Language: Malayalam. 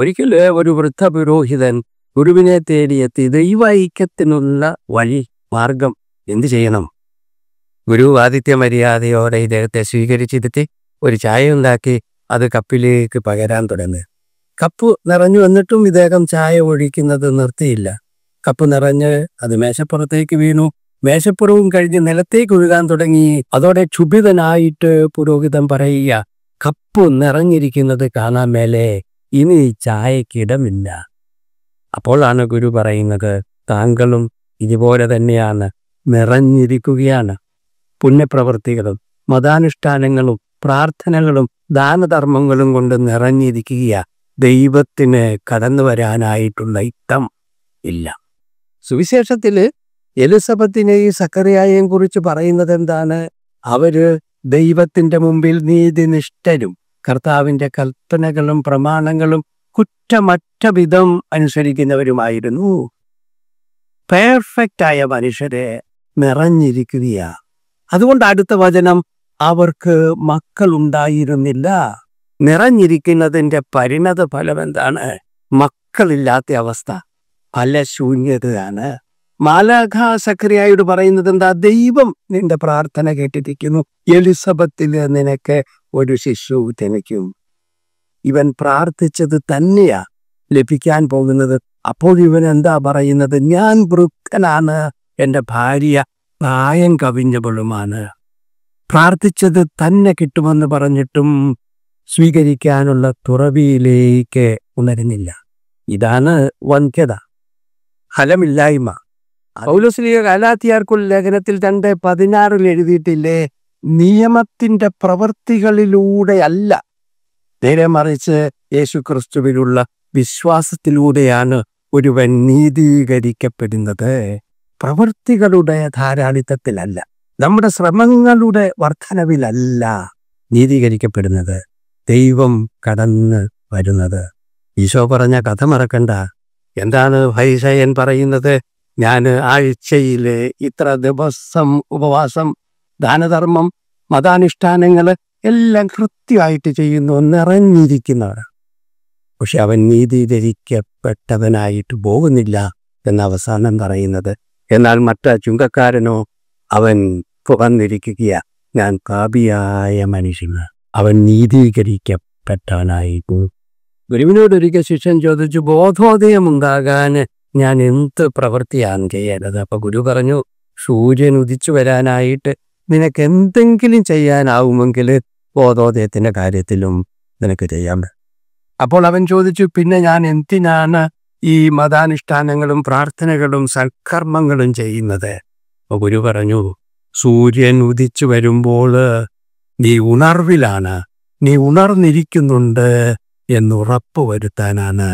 ഒരിക്കൽ ഒരു വൃദ്ധ പുരോഹിതൻ ഗുരുവിനെ തേടിയെത്തി ദൈവൈക്യത്തിനുള്ള വഴി മാർഗം എന്തു ചെയ്യണം ഗുരു ആദിത്യ മര്യാദയോടെ ഇദ്ദേഹത്തെ സ്വീകരിച്ചിരുത്തി ഒരു ചായ ഉണ്ടാക്കി അത് കപ്പിലേക്ക് പകരാൻ തുടങ്ങി കപ്പ് നിറഞ്ഞു വന്നിട്ടും ഇദ്ദേഹം ചായ ഒഴിക്കുന്നത് നിർത്തിയില്ല കപ്പ് നിറഞ്ഞ് അത് മേശപ്പുറത്തേക്ക് വീണു മേശപ്പുറവും കഴിഞ്ഞ് നിലത്തേക്ക് ഒഴുകാൻ തുടങ്ങി അതോടെ ക്ഷുഭിതനായിട്ട് പുരോഹിതൻ പറയുക കപ്പ് നിറഞ്ഞിരിക്കുന്നത് കാണാൻ മേലേ ഇനി ചായക്കിടമില്ല അപ്പോഴാണ് ഗുരു പറയുന്നത് താങ്കളും ഇതുപോലെ തന്നെയാണ് നിറഞ്ഞിരിക്കുകയാണ് പുണ്യപ്രവൃത്തികളും മതാനുഷ്ഠാനങ്ങളും പ്രാർത്ഥനകളും ദാനധർമ്മങ്ങളും കൊണ്ട് നിറഞ്ഞിരിക്കുക ദൈവത്തിന് കടന്നു വരാനായിട്ടുള്ള ഇത്തം ഇല്ല സുവിശേഷത്തിൽ എലിസബത്തിനെയും സക്കറിയായെയും കുറിച്ച് പറയുന്നത് എന്താണ് അവര് ദൈവത്തിൻ്റെ മുമ്പിൽ നീതിനിഷ്ഠരും കർത്താവിൻ്റെ കൽപ്പനകളും പ്രമാണങ്ങളും കുറ്റമറ്റ വിധം അനുസരിക്കുന്നവരുമായിരുന്നു പെർഫെക്റ്റായ മനുഷ്യരെ നിറഞ്ഞിരിക്കുകയാ അതുകൊണ്ട് അടുത്ത വചനം അവർക്ക് മക്കൾ ഉണ്ടായിരുന്നില്ല നിറഞ്ഞിരിക്കുന്നതിൻ്റെ പരിണത ഫലം എന്താണ് മക്കളില്ലാത്ത അവസ്ഥ ഫലശൂന്യതയാണ് മാലാഖാ സക്രിയായോട് പറയുന്നത് എന്താ ദൈവം നിന്റെ പ്രാർത്ഥന കേട്ടിരിക്കുന്നു എലിസബത്തിൽ നിനക്ക് ഒരു ശിശു ജനിക്കും ഇവൻ പ്രാർത്ഥിച്ചത് തന്നെയാ ലഭിക്കാൻ പോകുന്നത് അപ്പോൾ ഇവൻ എന്താ പറയുന്നത് ഞാൻ വൃക്കനാണ് എന്റെ ഭാര്യ പ്രായം കവിഞ്ഞവളുമാണ് പ്രാർത്ഥിച്ചത് തന്നെ കിട്ടുമെന്ന് പറഞ്ഞിട്ടും സ്വീകരിക്കാനുള്ള തുറവിയിലേക്ക് ഉണരുന്നില്ല ഇതാണ് വന്ധ്യത ഫലമില്ലായ്മ പൗലോസ്ലിയ കാലാത്തിയാർക്കുള്ള ലേഖനത്തിൽ തന്റെ പതിനാറിൽ എഴുതിയിട്ടില്ലേ നിയമത്തിൻ്റെ പ്രവൃത്തികളിലൂടെയല്ല നേരെ മറിച്ച് യേശു ക്രിസ്തുവിലുള്ള വിശ്വാസത്തിലൂടെയാണ് ഒരുവൻ നീതീകരിക്കപ്പെടുന്നത് പ്രവൃത്തികളുടെ ധാരാളിത്തത്തിലല്ല നമ്മുടെ ശ്രമങ്ങളുടെ വർധനവിലല്ല നീതീകരിക്കപ്പെടുന്നത് ദൈവം കടന്ന് വരുന്നത് ഈശോ പറഞ്ഞ കഥ മറക്കണ്ട എന്താണ് ഭൈഷയൻ പറയുന്നത് ഞാൻ ആഴ്ചയിലെ ഇത്ര ദിവസം ഉപവാസം ദാനധർമ്മം മതാനുഷ്ഠാനങ്ങൾ എല്ലാം കൃത്യമായിട്ട് ചെയ്യുന്നു നിറഞ്ഞിരിക്കുന്നവരാണ് പക്ഷെ അവൻ നീതി ധരിക്കപ്പെട്ടവനായിട്ട് പോകുന്നില്ല എന്ന അവസാനം പറയുന്നത് എന്നാൽ മറ്റ ചുങ്കക്കാരനോ അവൻ പുറന്നിരിക്കുക ഞാൻ പാപിയായ മനുഷ്യന് അവൻ നീതീകരിക്കപ്പെട്ടവനായിട്ട് ഗുരുവിനോടൊരിക്കൽ ശിഷ്യൻ ചോദിച്ചു ഉണ്ടാകാൻ ഞാൻ എന്ത് പ്രവൃത്തിയാണ് ചെയ്യേണ്ടത് അപ്പോൾ ഗുരു പറഞ്ഞു സൂര്യൻ ഉദിച്ചു വരാനായിട്ട് നിനക്ക് എന്തെങ്കിലും ചെയ്യാനാവുമെങ്കിൽ ബോധോദയത്തിൻ്റെ കാര്യത്തിലും നിനക്ക് ചെയ്യാം അപ്പോൾ അവൻ ചോദിച്ചു പിന്നെ ഞാൻ എന്തിനാണ് ഈ മതാനുഷ്ഠാനങ്ങളും പ്രാർത്ഥനകളും സൽക്കർമ്മങ്ങളും ചെയ്യുന്നത് അപ്പോൾ ഗുരു പറഞ്ഞു സൂര്യൻ ഉദിച്ചു വരുമ്പോൾ നീ ഉണർവിലാണ് നീ ഉണർന്നിരിക്കുന്നുണ്ട് എന്നുറപ്പ് വരുത്താനാണ്